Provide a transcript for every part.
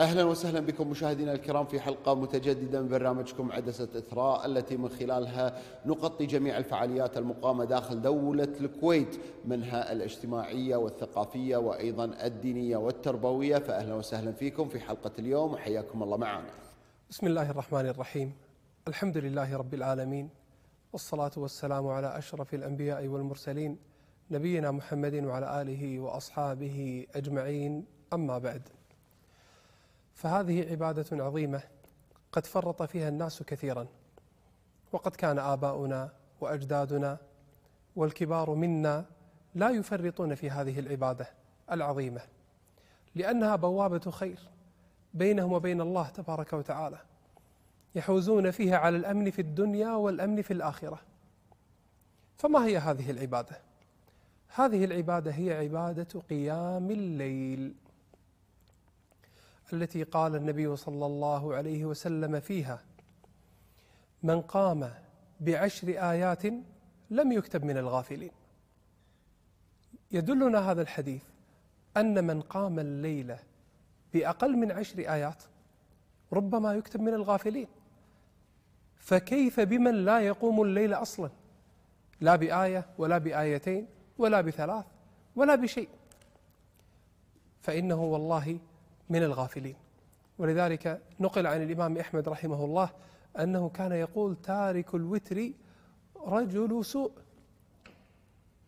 اهلا وسهلا بكم مشاهدينا الكرام في حلقه متجدده من برنامجكم عدسه اثراء التي من خلالها نغطي جميع الفعاليات المقامه داخل دوله الكويت منها الاجتماعيه والثقافيه وايضا الدينيه والتربويه فاهلا وسهلا فيكم في حلقه اليوم وحياكم الله معنا. بسم الله الرحمن الرحيم. الحمد لله رب العالمين والصلاه والسلام على اشرف الانبياء والمرسلين نبينا محمد وعلى اله واصحابه اجمعين اما بعد. فهذه عبادة عظيمة قد فرط فيها الناس كثيرا وقد كان آباؤنا وأجدادنا والكبار منا لا يفرطون في هذه العبادة العظيمة لأنها بوابة خير بينهم وبين الله تبارك وتعالى يحوزون فيها على الأمن في الدنيا والأمن في الآخرة فما هي هذه العبادة؟ هذه العبادة هي عبادة قيام الليل التي قال النبي صلى الله عليه وسلم فيها من قام بعشر ايات لم يكتب من الغافلين يدلنا هذا الحديث ان من قام الليله باقل من عشر ايات ربما يكتب من الغافلين فكيف بمن لا يقوم الليل اصلا لا بايه ولا بايتين ولا بثلاث ولا بشيء فانه والله من الغافلين ولذلك نقل عن الإمام أحمد رحمه الله أنه كان يقول تارك الوتر رجل سوء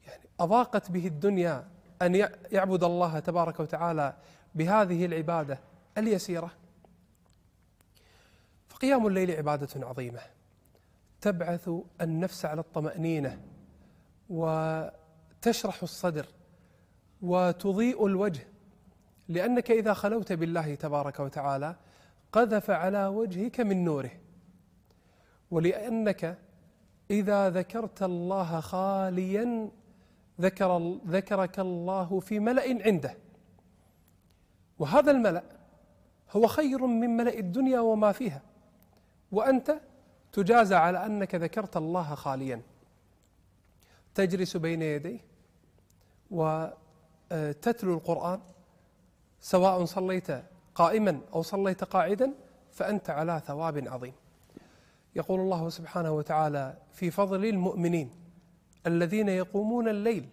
يعني أضاقت به الدنيا أن يعبد الله تبارك وتعالى بهذه العبادة اليسيرة فقيام الليل عبادة عظيمة تبعث النفس على الطمأنينة وتشرح الصدر وتضيء الوجه لأنك إذا خلوت بالله تبارك وتعالى قذف على وجهك من نوره ولأنك إذا ذكرت الله خاليا ذكر ذكرك الله في ملأ عنده وهذا الملأ هو خير من ملأ الدنيا وما فيها وأنت تجازى على أنك ذكرت الله خاليا تجلس بين يديه وتتلو آه، القرآن سواء صليت قائما أو صليت قاعدا فأنت على ثواب عظيم يقول الله سبحانه وتعالى في فضل المؤمنين الذين يقومون الليل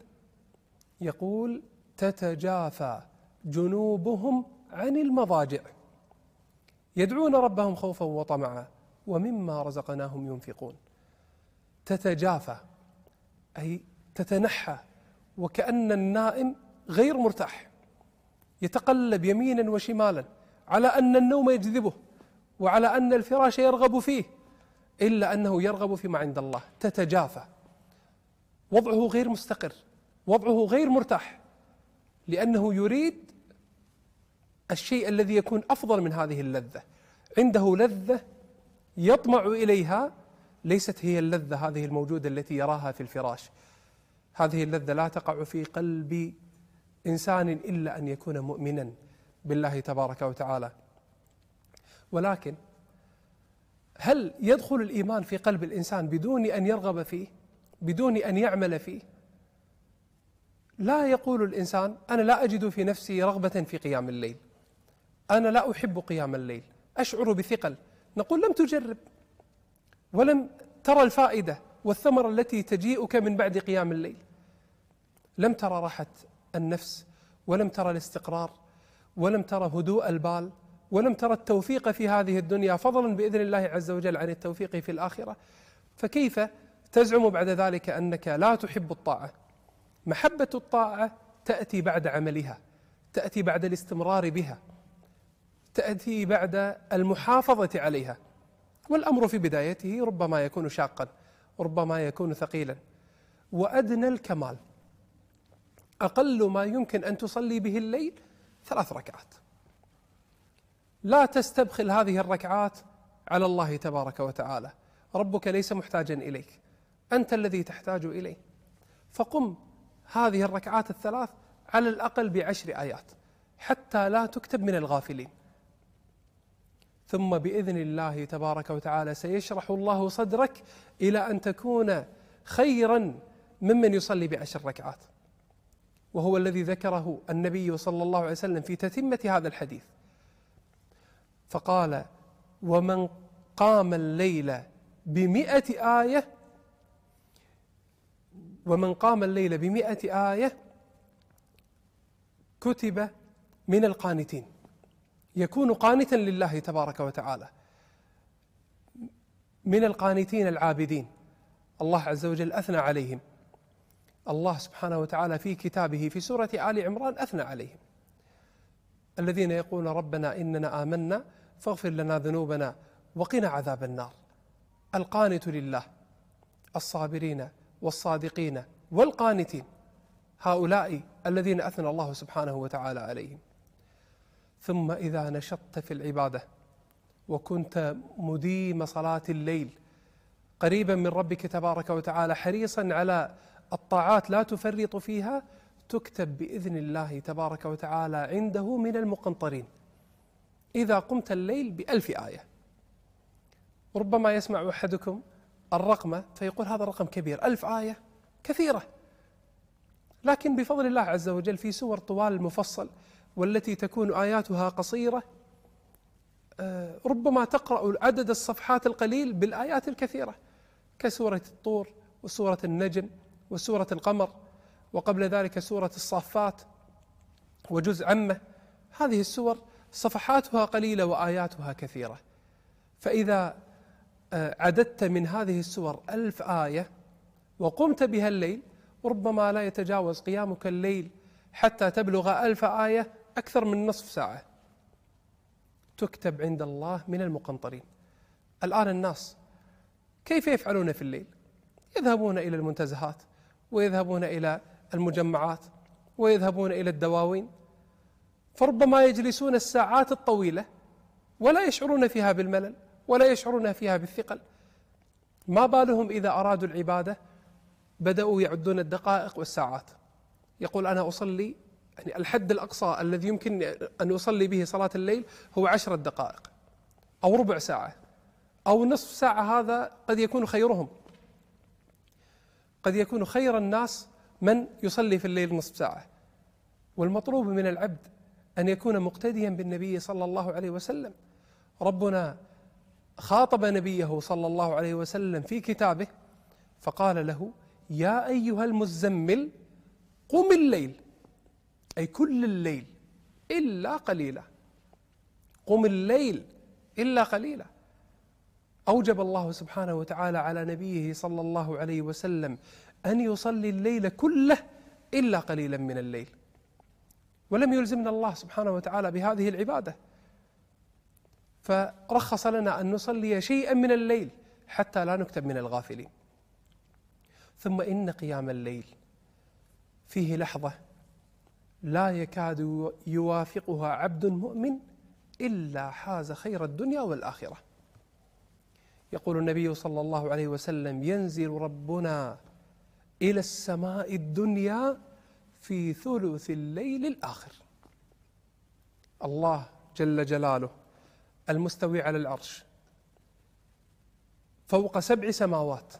يقول تتجافى جنوبهم عن المضاجع يدعون ربهم خوفا وطمعا ومما رزقناهم ينفقون تتجافى اي تتنحى وكان النائم غير مرتاح يتقلب يمينا وشمالا على أن النوم يجذبه وعلى أن الفراش يرغب فيه إلا أنه يرغب فيما عند الله تتجافى وضعه غير مستقر وضعه غير مرتاح لأنه يريد الشيء الذي يكون أفضل من هذه اللذة عنده لذة يطمع إليها ليست هي اللذة هذه الموجودة التي يراها في الفراش هذه اللذة لا تقع في قلب إنسان إلا أن يكون مؤمنا بالله تبارك وتعالى ولكن هل يدخل الإيمان في قلب الإنسان بدون أن يرغب فيه بدون أن يعمل فيه لا يقول الإنسان أنا لا أجد في نفسي رغبة في قيام الليل أنا لا أحب قيام الليل أشعر بثقل نقول لم تجرب ولم ترى الفائدة والثمرة التي تجيئك من بعد قيام الليل لم ترى راحة النفس ولم ترى الاستقرار ولم ترى هدوء البال ولم ترى التوفيق في هذه الدنيا فضلا باذن الله عز وجل عن التوفيق في الاخره فكيف تزعم بعد ذلك انك لا تحب الطاعه محبه الطاعه تاتي بعد عملها تاتي بعد الاستمرار بها تاتي بعد المحافظه عليها والامر في بدايته ربما يكون شاقا ربما يكون ثقيلا وادنى الكمال أقل ما يمكن أن تصلي به الليل ثلاث ركعات لا تستبخل هذه الركعات على الله تبارك وتعالى ربك ليس محتاجا إليك أنت الذي تحتاج إليه فقم هذه الركعات الثلاث على الأقل بعشر آيات حتى لا تكتب من الغافلين ثم بإذن الله تبارك وتعالى سيشرح الله صدرك إلى أن تكون خيرا ممن يصلي بعشر ركعات وهو الذي ذكره النبي صلى الله عليه وسلم في تتمة هذا الحديث فقال ومن قام الليل بمئة آية ومن قام الليل بمئة آية كتب من القانتين يكون قانتا لله تبارك وتعالى من القانتين العابدين الله عز وجل أثنى عليهم الله سبحانه وتعالى في كتابه في سورة آل عمران أثنى عليهم الذين يقولون ربنا إننا آمنا فاغفر لنا ذنوبنا وقنا عذاب النار القانت لله الصابرين والصادقين والقانتين هؤلاء الذين أثنى الله سبحانه وتعالى عليهم ثم إذا نشطت في العبادة وكنت مديم صلاة الليل قريبا من ربك تبارك وتعالى حريصا على الطاعات لا تفرط فيها تكتب باذن الله تبارك وتعالى عنده من المقنطرين اذا قمت الليل بالف ايه ربما يسمع احدكم الرقم فيقول هذا رقم كبير الف ايه كثيره لكن بفضل الله عز وجل في سور طوال المفصل والتي تكون اياتها قصيره آه، ربما تقرا عدد الصفحات القليل بالايات الكثيره كسوره الطور وسوره النجم وسورة القمر وقبل ذلك سورة الصافات وجزء عمه هذه السور صفحاتها قليلة وآياتها كثيرة فإذا آه، عددت من هذه السور ألف آية وقمت بها الليل ربما لا يتجاوز قيامك الليل حتى تبلغ ألف آية أكثر من نصف ساعة تكتب عند الله من المقنطرين الآن الناس كيف يفعلون في الليل يذهبون إلى المنتزهات ويذهبون الى المجمعات ويذهبون الى الدواوين فربما يجلسون الساعات الطويله ولا يشعرون فيها بالملل ولا يشعرون فيها بالثقل ما بالهم اذا ارادوا العباده بداوا يعدون الدقائق والساعات يقول انا اصلي يعني الحد الاقصى الذي يمكن ان اصلي به صلاه الليل هو عشرة دقائق او ربع ساعه او نصف ساعه هذا قد يكون خيرهم قد يكون خير الناس من يصلي في الليل نصف ساعة والمطلوب من العبد أن يكون مقتديا بالنبي صلى الله عليه وسلم ربنا خاطب نبيه صلى الله عليه وسلم في كتابه فقال له يا أيها المزمل قم الليل أي كل الليل إلا قليلا قم الليل إلا قليلا أوجب الله سبحانه وتعالى على نبيه صلى الله عليه وسلم أن يصلي الليل كله إلا قليلا من الليل ولم يلزمنا الله سبحانه وتعالى بهذه العبادة فرخص لنا أن نصلي شيئا من الليل حتى لا نكتب من الغافلين ثم إن قيام الليل فيه لحظة لا يكاد يوافقها عبد مؤمن إلا حاز خير الدنيا والآخرة يقول النبي صلى الله عليه وسلم ينزل ربنا إلى السماء الدنيا في ثلث الليل الآخر الله جل جلاله المستوي على العرش فوق سبع سماوات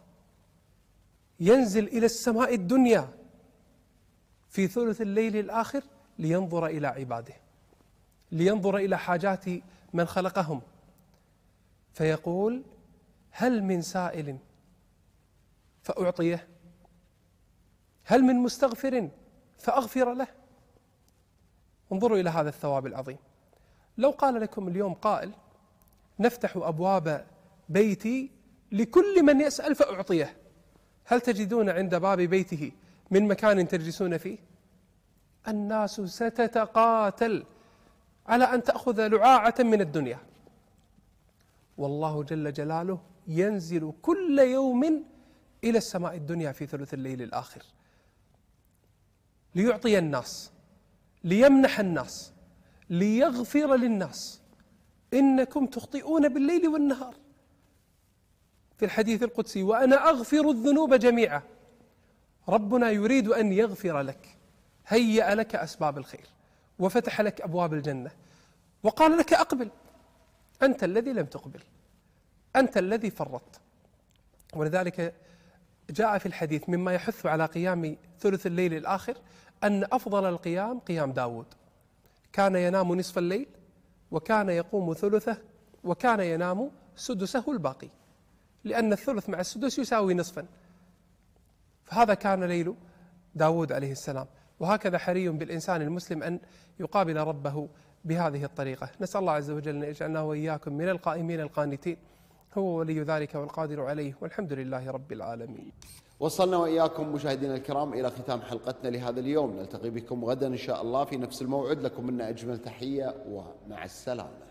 ينزل إلى السماء الدنيا في ثلث الليل الآخر لينظر إلى عباده لينظر إلى حاجات من خلقهم فيقول هل من سائل فأعطيه هل من مستغفر فأغفر له انظروا إلى هذا الثواب العظيم لو قال لكم اليوم قائل نفتح أبواب بيتي لكل من يسأل فأعطيه هل تجدون عند باب بيته من مكان تجلسون فيه الناس ستتقاتل على أن تأخذ لعاعة من الدنيا والله جل جلاله ينزل كل يوم إلى السماء الدنيا في ثلث الليل الآخر ليعطي الناس ليمنح الناس ليغفر للناس إنكم تخطئون بالليل والنهار في الحديث القدسي وأنا أغفر الذنوب جميعا ربنا يريد أن يغفر لك هيأ لك أسباب الخير وفتح لك أبواب الجنة وقال لك أقبل أنت الذي لم تقبل أنت الذي فرطت ولذلك جاء في الحديث مما يحث على قيام ثلث الليل الآخر أن أفضل القيام قيام داود كان ينام نصف الليل وكان يقوم ثلثه وكان ينام سدسه الباقي لأن الثلث مع السدس يساوي نصفا فهذا كان ليل داود عليه السلام وهكذا حري بالإنسان المسلم أن يقابل ربه بهذه الطريقة نسأل الله عز وجل أن يجعلنا وإياكم من القائمين القانتين هو ولي ذلك والقادر عليه والحمد لله رب العالمين وصلنا وإياكم مشاهدينا الكرام إلى ختام حلقتنا لهذا اليوم نلتقي بكم غدا إن شاء الله في نفس الموعد لكم منا أجمل تحية ومع السلامة